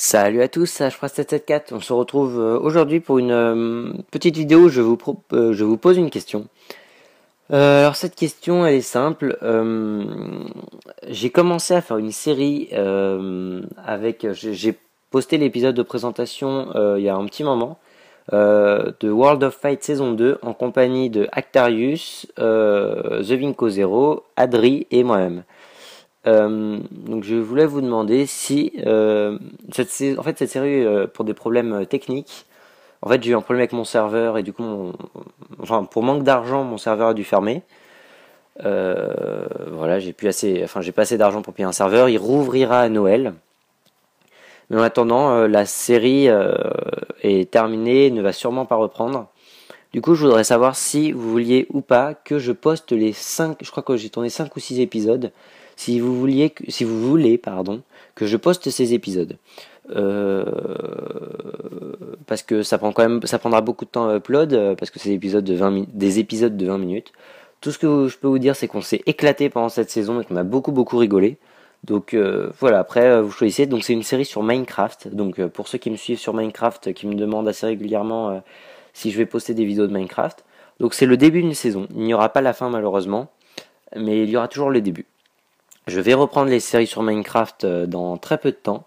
Salut à tous, c'est cette on se retrouve euh, aujourd'hui pour une euh, petite vidéo euh, je vous, pose une question. alors cette question elle est simple, j'ai commencé à faire une série avec, j'ai posté l'épisode de présentation il y a un petit moment de World of Fight saison 2 en compagnie de Actarius, The Vinco Zero, Adri et moi-même. Euh, donc je voulais vous demander si euh, en fait cette série euh, pour des problèmes techniques, en fait j'ai eu un problème avec mon serveur et du coup, pour manque d'argent, mon serveur a dû fermer. voilà, j'ai plus assez, enfin j'ai pas assez d'argent pour payer un serveur. Il rouvrira à Noël. Mais en attendant, la série est terminée, ne va sûrement pas reprendre. Du coup, je voudrais savoir si vous vouliez ou pas que je poste les 5, je crois que j'ai tourné 5 ou 6 épisodes, si vous vouliez, si vous voulez, pardon, que je poste ces épisodes. Euh, parce que ça prend quand même, ça prendra beaucoup de temps à upload, euh, parce que c'est des épisodes de 20, des épisodes de minutes. Tout ce que je peux vous dire, c'est qu'on s'est éclaté pendant cette saison et qu'on a beaucoup beaucoup rigolé. Donc euh, voilà, après vous choisissez. Donc c'est une série sur Minecraft. Donc pour ceux qui me suivent sur Minecraft, qui me demandent assez régulièrement si je vais poster des vidéos de Minecraft. Donc c'est le début d'une saison. Il n'y aura pas la fin malheureusement, mais il y aura toujours le début. Je vais reprendre les séries sur Minecraft euh, dans très peu de temps.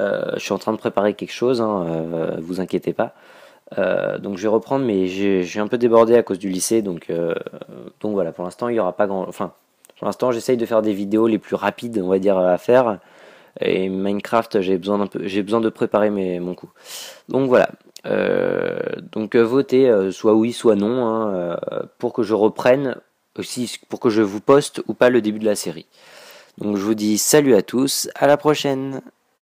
Euh, je suis en train de préparer quelque chose, hein, euh, vous inquiétez pas. donc je vais reprendre, mais j'ai un peu débordé à cause du lycée, donc, voilà, pour l'instant il n'y aura pas grand... Enfin, pour l'instant j'essaye de faire des vidéos les plus rapides, on va dire, à faire. Et Minecraft, j'ai besoin, peu... besoin de préparer mon coup. Donc voilà, donc euh, votez euh, soit oui, soit non, hein, euh, pour que je reprenne aussi, pour que je vous poste ou pas le début de la série. Donc je vous dis salut à tous, à la prochaine